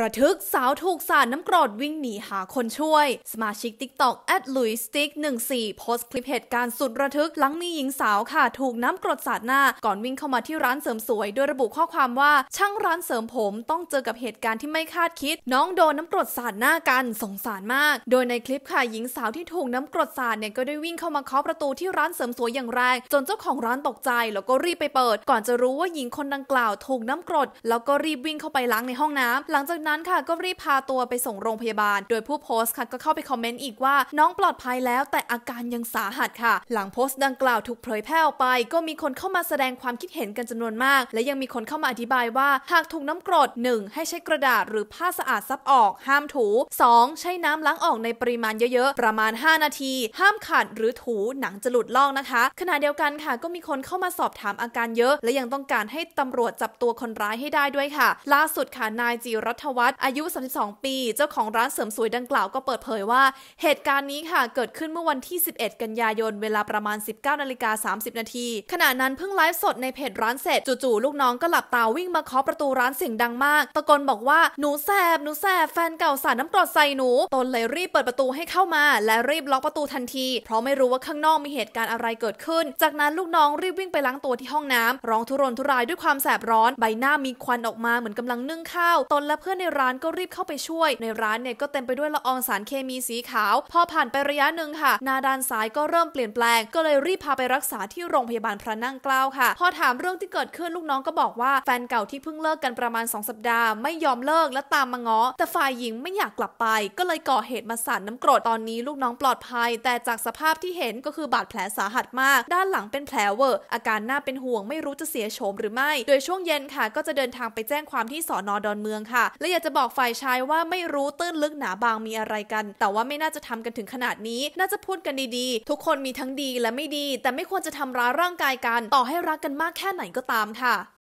ระทึกสาวถูกสาดน้ำกรดวิ่งหนีหาคนช่วย สมาชิกติ๊กต็อกแอดลุยสติ๊กหนึ่งสี่โพสต์คลิปเหตุการณ์สุดระทึกหลังมีหญิงสาวค่ะ ถูกน้ำกรดสาดหน้า ก่อนวิ่งเข้ามาที่ร้านเสริมสวย โดยระบุข้อความว่าช่างร้านเสริมผมต้องเจอกับเหตุการณ์ที่ไม่คาดคิด น้องโดนน้ำกรดสาดหน้ากัน สงสารมาก โดยในคลิปค่ะหญิงสาวที่ถูกน้ำกรดสาดเนี่ยก็ได้วิ่งเข้ามาเคาะประตูที่ร้านเสริมสวยอย่างแรงจนเจ้าของร้านตกใจแล้วก็รีบไปเปิด ก่อนจะรู้ว่าหญิงคนดังกล่าวถูกน้ำกรด แล้วก็รีบวิ่งเข้าไปล้างในห้องน้ำหลังจากากนั้นค่ะก็รีบพาตัวไปส่งโรงพยาบาล โดยผู้โพสต์ค่ะก็เข้าไปคอมเมนต์อีกว่า น้องปลอดภัยแล้วแต่อาการยังสาหัสค่ะ หลังโพสต์ดังกล่าวถูกเผยแพร่ออกไป ก็มีคนเข้ามาแสดงความคิดเห็นกันจำนวนมาก และยังมีคนเข้ามาอธิบายว่า หากถูกน้ำกรด 1. ให้ใช้กระดาษ หรือผ้าสะอาดซับออก ห้ามถู 2. ใช้น้ำล้างออกในปริมาณเยอะๆประมาณ 5 นาที ห้ามขัด หรือถูหนังจะหลุดลอกนะคะ ขณะเดียวกันค่ะ ก็มีคนเข้ามาสอบถามอาการเยอะ และยังต้องการให้ตำรวจจับตัวคนร้ายให้ได้ด้วยค่ะ ล่าสุดค่ะนายจิรัฐวัฒน์อายุ 32 ปี เจ้าของร้านเสริมสวยดังกล่าวก็เปิดเผยว่า เหตุการณ์นี้ค่ะ เกิดขึ้นเมื่อวันที่ 11 กันยายนเวลาประมาณ 19นาฬิกา30 นาทีขณะนั้นเพิ่งไลฟ์สดในเพจร้านเสร็จจู่ๆลูกน้องก็หลับตาวิ่งมาเคาะประตูร้านเสียงดังมาก ตะโกนบอกว่าหนูแสบ หนูแสบ แฟนเก่าสาดน้ำกรดใส่หนูตนเลยรีบเปิดประตูให้เข้ามา และรีบล็อกประตูทันที เพราะไม่รู้ว่าข้างนอกมีเหตุการณ์อะไรเกิดขึ้น จากนั้นลูกน้องรีบวิ่งไปล้างตัวที่ห้องน้ำร้องทุรนทุรายด้วยความแสบร้อนใบหน้ามีควันออกมาเหมือนกำลังนึ่งข้าวตนและเพื่อนในร้านก็รีบเข้าไปช่วย ในร้านเนี่ยก็เต็มไปด้วยละอองสารเคมีสีขาว พอผ่านไประยะหนึ่งค่ะนาดานซ้ายก็เริ่มเปลี่ยนแปลง ก็เลยรีบพาไปรักษาที่โรงพยาบาลพระนั่งเกล้าค่ะ พอถามเรื่องที่เกิดขึ้นลูกน้องก็บอกว่าแฟนเก่าที่เพิ่งเลิกกันประมาณ 2 สัปดาห์ ไม่ยอมเลิกและตามมาง้อแต่ฝ่ายหญิงไม่อยากกลับไป ก็เลยก่อเหตุมาสาดน้ำกรดตอนนี้ลูกน้องปลอดภัย แต่จากสภาพที่เห็นก็คือบาดแผลสาหัสมาก ด้านหลังเป็นแผลเวอร์อาการน่าเป็นห่วงไม่รู้จะเสียโฉมหรือไม่ โดยช่วงเย็นค่ะ ก็จะเดินทางไปแจ้งความที่สอนอดอนเมืองค่ะและอยากจะบอกฝ่ายชายว่าไม่รู้ตื้นลึกหนาบางมีอะไรกัน แต่ว่าไม่น่าจะทำกันถึงขนาดนี้ น่าจะพูดกันดีๆ ทุกคนมีทั้งดีและไม่ดี แต่ไม่ควรจะทำร้ายร่างกายกัน ต่อให้รักกันมากแค่ไหนก็ตามค่ะ